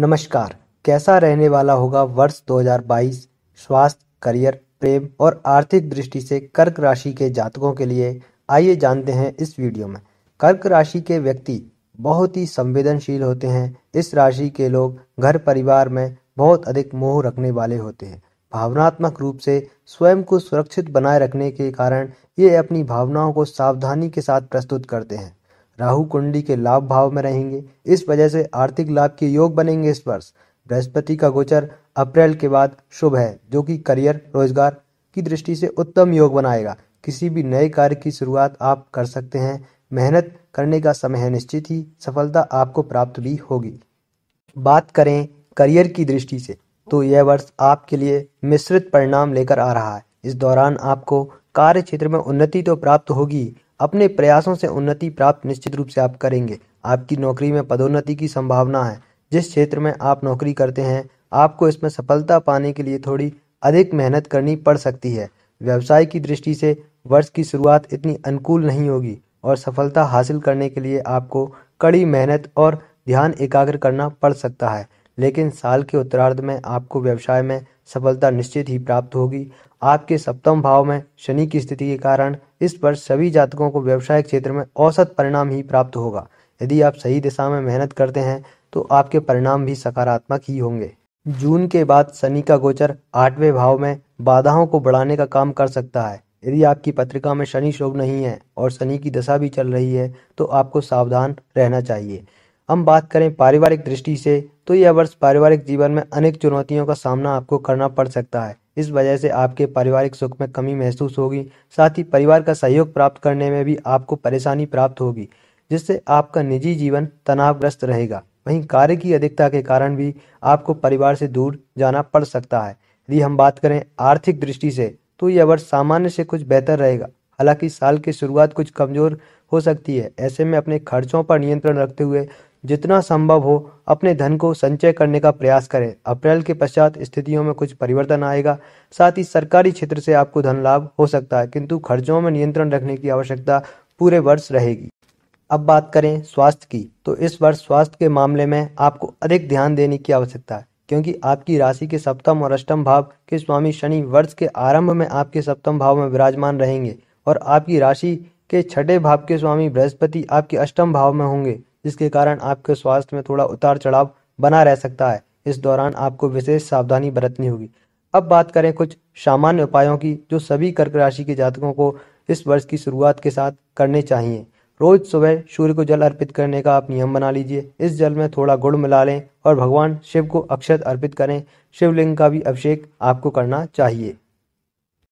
नमस्कार कैसा रहने वाला होगा वर्ष 2022 स्वास्थ्य करियर प्रेम और आर्थिक दृष्टि से कर्क राशि के जातकों के लिए आइए जानते हैं इस वीडियो में कर्क राशि के व्यक्ति बहुत ही संवेदनशील होते हैं इस राशि के लोग घर परिवार में बहुत अधिक मोह रखने वाले होते हैं भावनात्मक रूप से स्वयं को सुरक्षित बनाए रखने के कारण ये अपनी भावनाओं को सावधानी के साथ प्रस्तुत करते हैं राहु कुंडली के लाभ भाव में रहेंगे इस वजह से आर्थिक लाभ के योग बनेंगे इस वर्ष बृहस्पति का गोचर अप्रैल के बाद शुभ है जो कि करियर रोजगार की दृष्टि से उत्तम योग बनाएगा किसी भी नए कार्य की शुरुआत आप कर सकते हैं मेहनत करने का समय है निश्चित ही सफलता आपको प्राप्त भी होगी बात करें करियर की दृष्टि से तो यह वर्ष आपके लिए मिश्रित परिणाम लेकर आ रहा है इस दौरान आपको कार्य क्षेत्र में उन्नति तो प्राप्त होगी अपने प्रयासों से उन्नति प्राप्त निश्चित रूप से आप करेंगे आपकी नौकरी में पदोन्नति की संभावना है जिस क्षेत्र में आप नौकरी करते हैं आपको इसमें सफलता पाने के लिए थोड़ी अधिक मेहनत करनी पड़ सकती है व्यवसाय की दृष्टि से वर्ष की शुरुआत इतनी अनुकूल नहीं होगी और सफलता हासिल करने के लिए आपको कड़ी मेहनत और ध्यान एकाग्र करना पड़ सकता है लेकिन साल के उत्तरार्ध में आपको व्यवसाय में सफलता निश्चित ही प्राप्त होगी आपके सप्तम भाव में शनि की स्थिति के कारण इस पर सभी जातकों को व्यवसाय क्षेत्र में औसत परिणाम ही प्राप्त होगा यदि आप सही दिशा में मेहनत करते हैं तो आपके परिणाम भी सकारात्मक ही होंगे जून के बाद शनि का गोचर आठवें भाव में बाधाओं को बढ़ाने का काम कर सकता है यदि आपकी पत्रिका में शनि शोभ नहीं है और शनि की दशा भी चल रही है तो आपको सावधान रहना चाहिए हम बात करें पारिवारिक दृष्टि से तो यह वर्ष पारिवारिक जीवन में अनेक चुनौतियों का सामना आपको करना पड़ सकता है इस वजह से आपके पारिवारिक सुख में कमी महसूस होगी साथ ही परिवार का सहयोग प्राप्त करने में भी आपको परेशानी प्राप्त होगी जिससे आपका निजी जीवन तनावग्रस्त रहेगा वहीं कार्य की अधिकता के कारण भी आपको परिवार से दूर जाना पड़ सकता है यदि हम बात करें आर्थिक दृष्टि से तो यह वर्ष सामान्य से कुछ बेहतर रहेगा हालांकि साल की शुरुआत कुछ कमजोर हो सकती है ऐसे में अपने खर्चों पर नियंत्रण रखते हुए जितना संभव हो अपने धन को संचय करने का प्रयास करें अप्रैल के पश्चात स्थितियों में कुछ परिवर्तन आएगा साथ ही सरकारी क्षेत्र से आपको धन लाभ हो सकता है किंतु खर्चों में नियंत्रण रखने की आवश्यकता पूरे वर्ष रहेगी अब बात करें स्वास्थ्य की तो इस वर्ष स्वास्थ्य के मामले में आपको अधिक ध्यान देने की आवश्यकता है क्योंकि आपकी राशि के सप्तम और अष्टम भाव के स्वामी शनि वर्ष के आरंभ में आपके सप्तम भाव में विराजमान रहेंगे और आपकी राशि के छठे भाव के स्वामी बृहस्पति आपके अष्टम भाव में होंगे जिसके कारण आपके स्वास्थ्य में थोड़ा उतार चढ़ाव बना रह सकता है इस दौरान आपको विशेष सावधानी बरतनी होगी अब बात करें कुछ सामान्य उपायों की जो सभी कर्क राशि के जातकों को इस वर्ष की शुरुआत के साथ करने चाहिए रोज सुबह सूर्य को जल अर्पित करने का आप नियम बना लीजिए इस जल में थोड़ा गुड़ मिला लें और भगवान शिव को अक्षत अर्पित करें शिवलिंग का भी अभिषेक आपको करना चाहिए